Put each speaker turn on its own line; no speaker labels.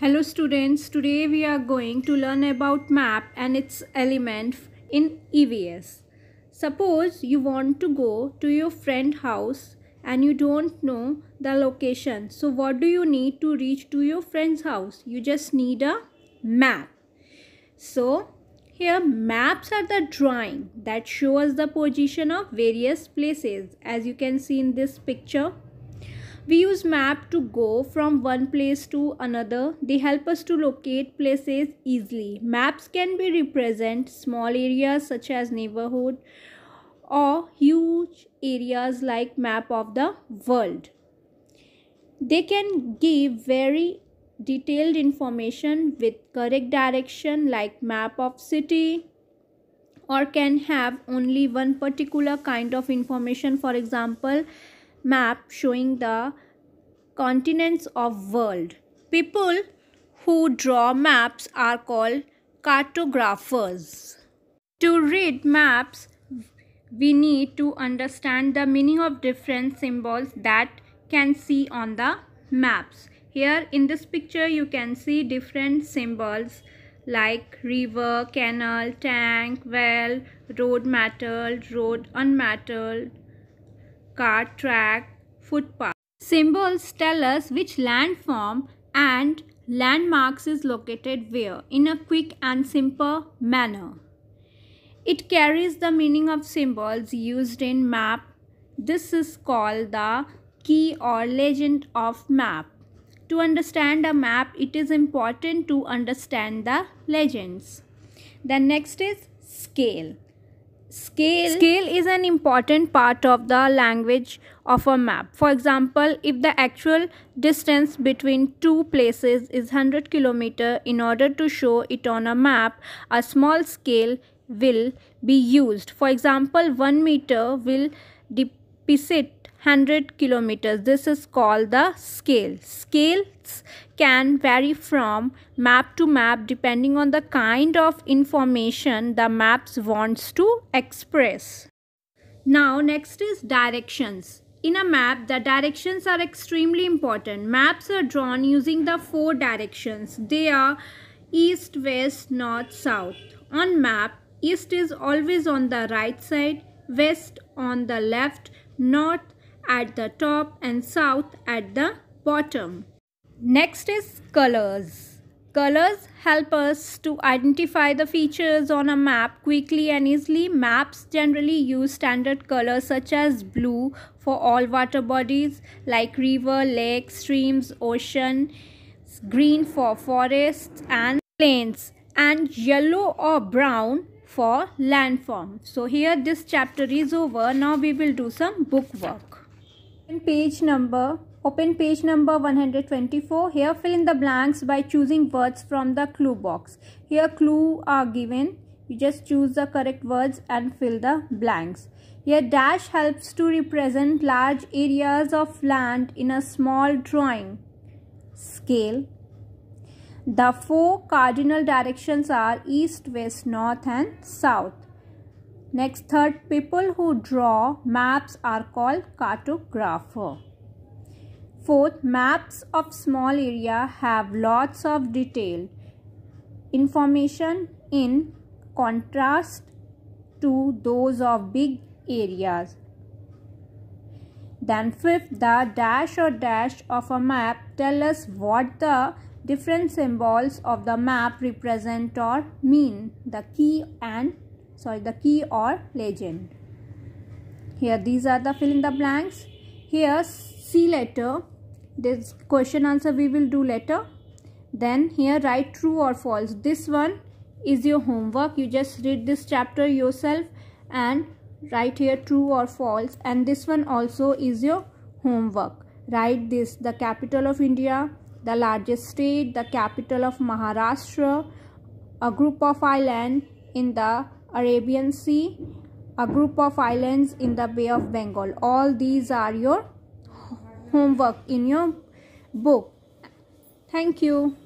Hello students, today we are going to learn about map and its elements in EVS. Suppose you want to go to your friend house and you don't know the location. So what do you need to reach to your friend's house? You just need a map. So here maps are the drawing that shows the position of various places as you can see in this picture. We use map to go from one place to another. They help us to locate places easily. Maps can be represent small areas such as neighborhood or huge areas like map of the world. They can give very detailed information with correct direction like map of city or can have only one particular kind of information for example map showing the continents of world. People who draw maps are called cartographers. To read maps, we need to understand the meaning of different symbols that can see on the maps. Here in this picture you can see different symbols like river, canal, tank, well, road metal, road unmattered, cart track, footpath. Symbols tell us which landform and landmarks is located where in a quick and simple manner. It carries the meaning of symbols used in map. This is called the key or legend of map. To understand a map, it is important to understand the legends. The next is scale scale scale is an important part of the language of a map for example if the actual distance between two places is 100 kilometer in order to show it on a map a small scale will be used for example 1 meter will depict 100 kilometers. This is called the scale. Scales can vary from map to map depending on the kind of information the maps wants to express. Now next is directions. In a map, the directions are extremely important. Maps are drawn using the four directions. They are east, west, north, south. On map, east is always on the right side, west on the left, north at the top and south at the bottom. Next is colors. Colors help us to identify the features on a map quickly and easily. Maps generally use standard colors such as blue for all water bodies like river, lake, streams, ocean, green for forests and plains, and yellow or brown for landform. So here this chapter is over. Now we will do some book work. Open page number, open page number 124. Here fill in the blanks by choosing words from the clue box. Here clue are given. You just choose the correct words and fill the blanks. Here dash helps to represent large areas of land in a small drawing. Scale. The four cardinal directions are east, west, north and south. Next, third, people who draw maps are called cartographer. Fourth, maps of small area have lots of detail information in contrast to those of big areas. Then fifth, the dash or dash of a map tell us what the different symbols of the map represent or mean, the key and sorry the key or legend here these are the fill in the blanks here c letter this question answer we will do later then here write true or false this one is your homework you just read this chapter yourself and write here true or false and this one also is your homework write this the capital of india the largest state the capital of maharashtra a group of island in the Arabian Sea, a group of islands in the Bay of Bengal. All these are your homework in your book. Thank you.